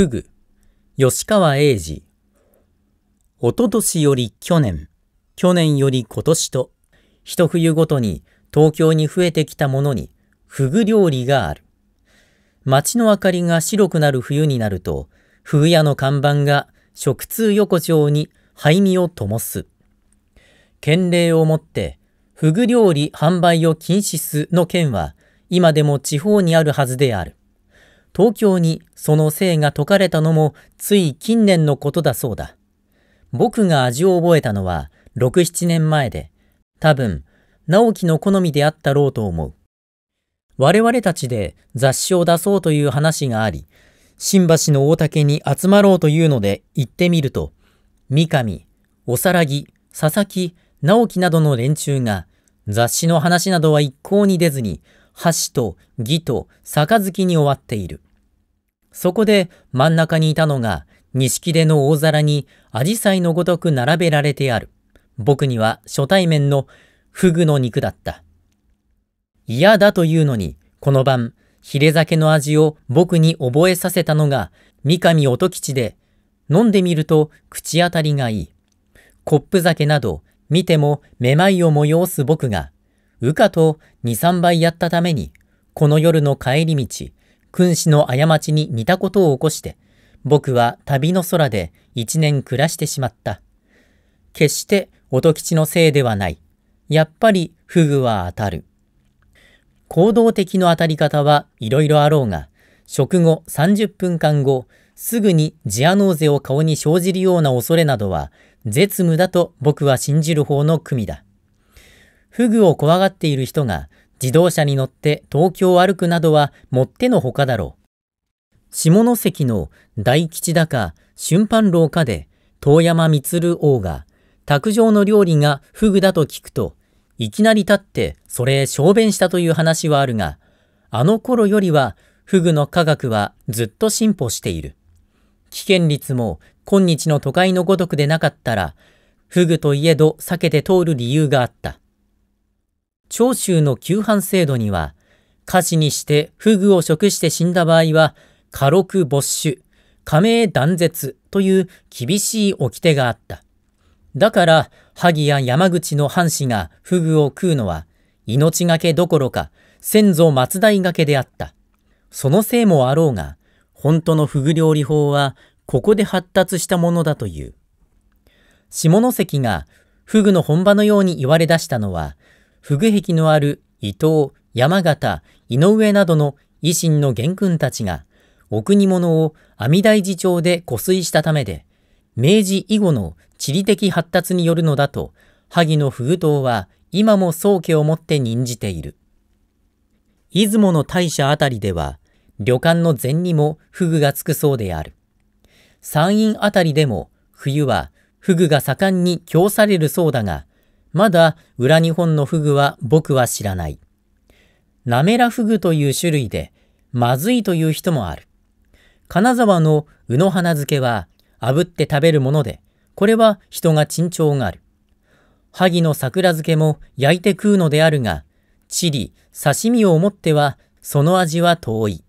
フグ、吉川英治。おととしより去年、去年より今年と、一冬ごとに東京に増えてきたものに、フグ料理がある。街の明かりが白くなる冬になると、風屋の看板が食通横丁に灰味を灯す。県令をもって、フグ料理販売を禁止すの件は、今でも地方にあるはずである。東京にその姓が解かれたのもつい近年のことだそうだ。僕が味を覚えたのは6、7年前で、多分、直樹の好みであったろうと思う。我々たちで雑誌を出そうという話があり、新橋の大竹に集まろうというので行ってみると、三上、おさらぎ、佐々木、直樹などの連中が、雑誌の話などは一向に出ずに、箸と義と杯に終わっている。そこで真ん中にいたのが、錦手の大皿に紫陽花のごとく並べられてある。僕には初対面のフグの肉だった。嫌だというのに、この晩、ヒレ酒の味を僕に覚えさせたのが、三上音吉で、飲んでみると口当たりがいい。コップ酒など、見てもめまいを催す僕が、羽化と二三倍やったために、この夜の帰り道、君子の過ちに似たことを起こして、僕は旅の空で一年暮らしてしまった。決して音吉のせいではない。やっぱりフグは当たる。行動的の当たり方はいろいろあろうが、食後30分間後、すぐにジアノーゼを顔に生じるような恐れなどは絶無だと僕は信じる方の組だ。フグを怖がっている人が自動車に乗って東京を歩くなどはもってのほかだろう。下関の大吉だか春飯楼かで遠山満王が卓上の料理がフグだと聞くと、いきなり立ってそれへ小便したという話はあるが、あの頃よりはフグの科学はずっと進歩している。危険率も今日の都会のごとくでなかったら、フグといえど避けて通る理由があった。長州の旧藩制度には、家詞にして不具を食して死んだ場合は、家禄没収、加盟断絶という厳しい掟があった。だから、萩や山口の藩士が不具を食うのは、命がけどころか、先祖松代がけであった。そのせいもあろうが、本当のフグ料理法は、ここで発達したものだという。下関がフグの本場のように言われ出したのは、フグ壁のある伊藤、山形、井上などの維新の元君たちが、お国物を阿弥大寺町で湖水したためで、明治以後の地理的発達によるのだと、萩のフグ島は今も宗家をもって任じている。出雲の大社あたりでは、旅館の禅にもフグがつくそうである。山陰あたりでも、冬はフグが盛んに供されるそうだが、まだ裏日本のフグは僕は知らない。なめらフグという種類で、まずいという人もある。金沢の卯の花漬けは炙って食べるもので、これは人が珍重がある。萩の桜漬けも焼いて食うのであるが、チリ、刺身を思ってはその味は遠い。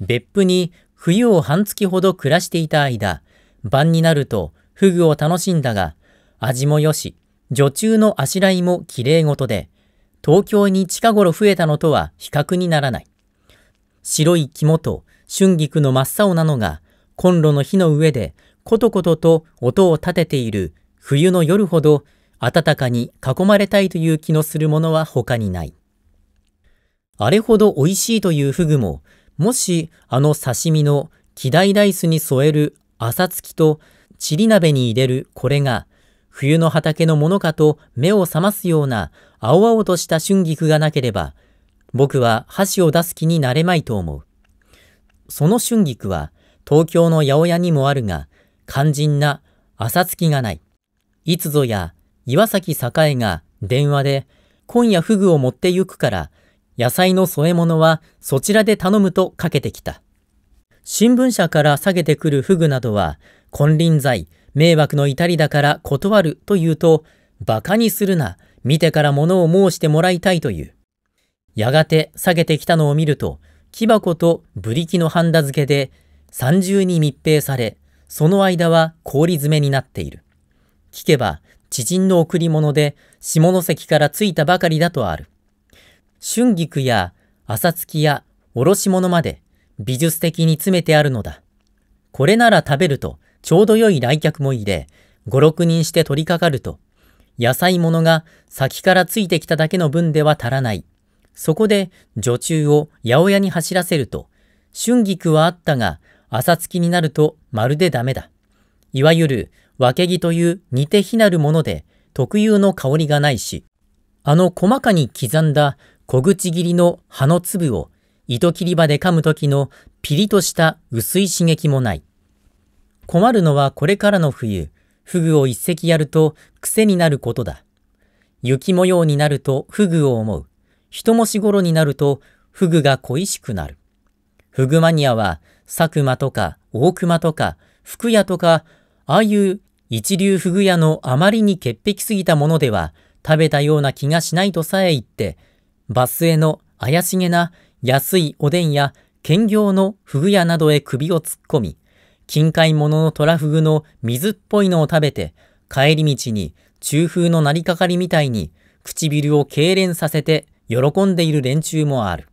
別府に冬を半月ほど暮らしていた間、晩になるとフグを楽しんだが、味も良し、女中のあしらいもきれいごとで、東京に近頃増えたのとは比較にならない。白い肝と春菊の真っ青なのが、コンロの火の上でコトコトと音を立てている冬の夜ほど暖かに囲まれたいという気のするものは他にない。あれほど美味しいというフグも、もしあの刺身の木大ライスに添える浅月とチリ鍋に入れるこれが冬の畑のものかと目を覚ますような青々とした春菊がなければ、僕は箸を出す気になれまいと思う。その春菊は東京の八百屋にもあるが、肝心な朝月がない。いつぞや岩崎栄が電話で、今夜フグを持って行くから、野菜の添え物はそちらで頼むとかけてきた。新聞社から下げてくるフグなどは、金輪際迷惑の至りだから断ると言うと、馬鹿にするな、見てから物を申してもらいたいという。やがて下げてきたのを見ると、木箱とブリキのハンダ付けで三重に密閉され、その間は氷詰めになっている。聞けば、知人の贈り物で下関から着いたばかりだとある。春菊や朝月やおろし物まで美術的に詰めてあるのだ。これなら食べるとちょうど良い来客も入れ、五六人して取り掛かると、野菜物が先からついてきただけの分では足らない。そこで女中を八百屋に走らせると、春菊はあったが、朝月になるとまるでダメだ。いわゆる分け木という似て非なるもので、特有の香りがないし、あの細かに刻んだ小口切りの葉の粒を糸切り場で噛む時のピリとした薄い刺激もない。困るのはこれからの冬、フグを一石やると癖になることだ。雪模様になるとフグを思う。人もし頃になるとフグが恋しくなる。フグマニアは佐久間とか大熊とか福屋とか、ああいう一流フグ屋のあまりに潔癖すぎたものでは食べたような気がしないとさえ言って、バスへの怪しげな安いおでんや兼業のフグ屋などへ首を突っ込み、近海もののトラフグの水っぽいのを食べて、帰り道に中風のなりかかりみたいに唇を痙攣させて喜んでいる連中もある。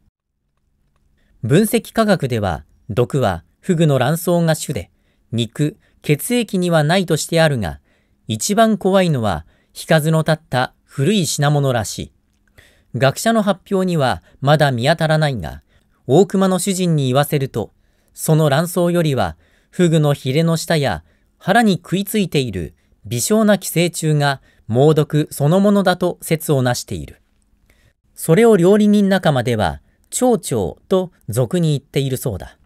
分析科学では、毒はフグの卵巣が主で、肉、血液にはないとしてあるが、一番怖いのは、引かずの立った古い品物らしい。学者の発表にはまだ見当たらないが、大熊の主人に言わせると、その卵巣よりはフグのヒレの下や腹に食いついている微小な寄生虫が猛毒そのものだと説をなしている。それを料理人仲間では、蝶々と俗に言っているそうだ。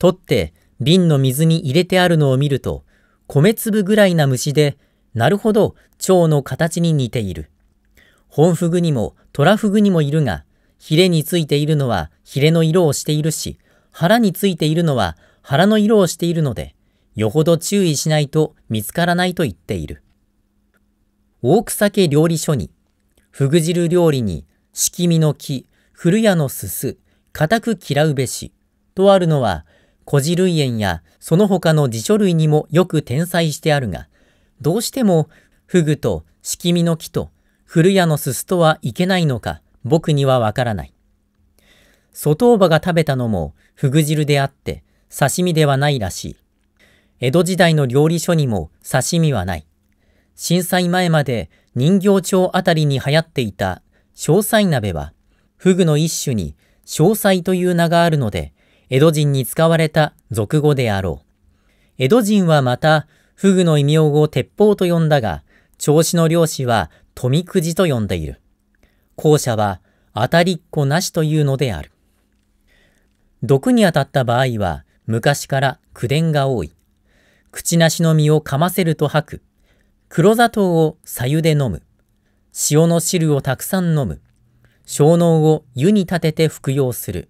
取って瓶の水に入れてあるのを見ると、米粒ぐらいな虫で、なるほど蝶の形に似ている。本フグにもトラフグにもいるが、ヒレについているのはヒレの色をしているし、腹についているのは腹の色をしているので、よほど注意しないと見つからないと言っている。大草家料理書に、ふぐ汁料理に、しきみの木、古屋のすす、固く嫌うべし、とあるのは、小汁類園やその他の辞書類にもよく転載してあるが、どうしても、ふぐとしきみの木と古屋のすすとはいけないのか、僕にはわからない。外おばが食べたのもふぐ汁であって、刺身ではないらしい。江戸時代の料理書にも刺身はない。震災前まで人形町あたりに流行っていた詳細鍋は、フグの一種に詳細という名があるので、江戸人に使われた俗語であろう。江戸人はまた、フグの異名を鉄砲と呼んだが、調子の漁師は富くじと呼んでいる。後者は当たりっこなしというのである。毒に当たった場合は、昔から口伝が多い。口なしの実をかませると吐く。黒砂糖をさ湯で飲む。塩の汁をたくさん飲む。小脳を湯に立てて服用する。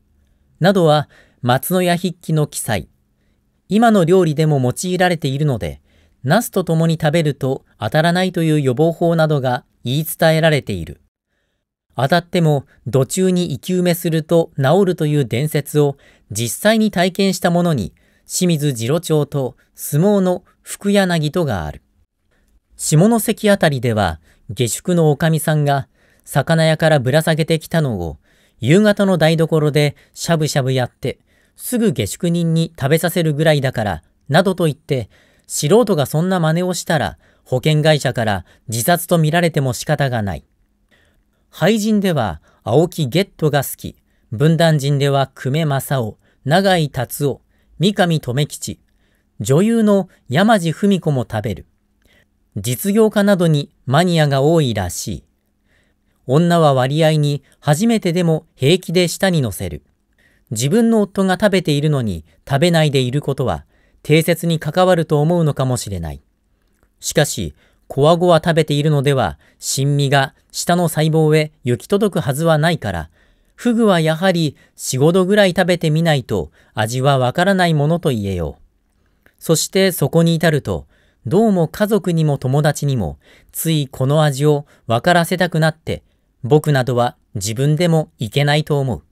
などは松の屋筆記の記載。今の料理でも用いられているので、茄子と共に食べると当たらないという予防法などが言い伝えられている。当たっても土中に生き埋めすると治るという伝説を実際に体験したものに清水次郎町と相撲の福柳とがある。下関あたりでは下宿のおかみさんが魚屋からぶら下げてきたのを夕方の台所でしゃぶしゃぶやってすぐ下宿人に食べさせるぐらいだからなどと言って素人がそんな真似をしたら保険会社から自殺と見られても仕方がない。俳人では青木ゲットが好き、文壇人では久米正夫、永井達夫、三上留吉、女優の山地文子も食べる。実業家などにマニアが多いらしい。女は割合に初めてでも平気で舌に乗せる。自分の夫が食べているのに食べないでいることは、定説に関わると思うのかもしれない。しかし、こわごわ食べているのでは、新味が下の細胞へ行き届くはずはないから、フグはやはり4、5度ぐらい食べてみないと味はわからないものと言えよう。そしてそこに至ると、どうも家族にも友達にも、ついこの味をわからせたくなって、僕などは自分でもいけないと思う。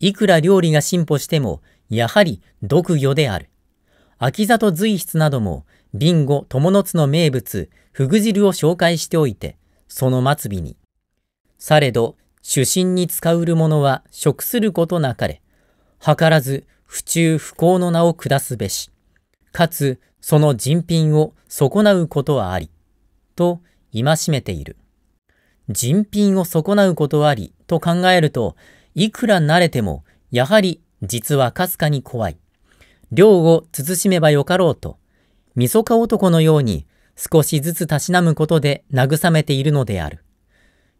いくら料理が進歩しても、やはり毒魚である。秋里随筆なども、ビンゴ友の津の名物、フグ汁を紹介しておいて、その末尾に、されど、主審に使うる者は食することなかれ、図らず不中不幸の名を下すべし、かつその人品を損なうことはあり、と戒めている。人品を損なうことはあり、と考えると、いくら慣れても、やはり実はかすかに怖い。量を慎めばよかろうと、みそか男のように少しずつたしなむことで慰めているのである。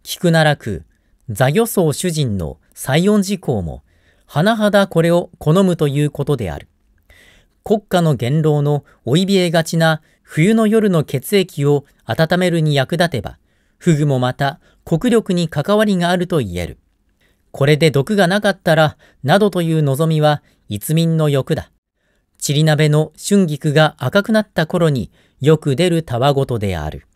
聞くならく、座予想主人の西音事項も、はだこれを好むということである。国家の元老の追いびえがちな冬の夜の血液を温めるに役立てば、フグもまた国力に関わりがあると言える。これで毒がなかったら、などという望みは、逸民の欲だ。チリ鍋の春菊が赤くなった頃によく出るたわごとである。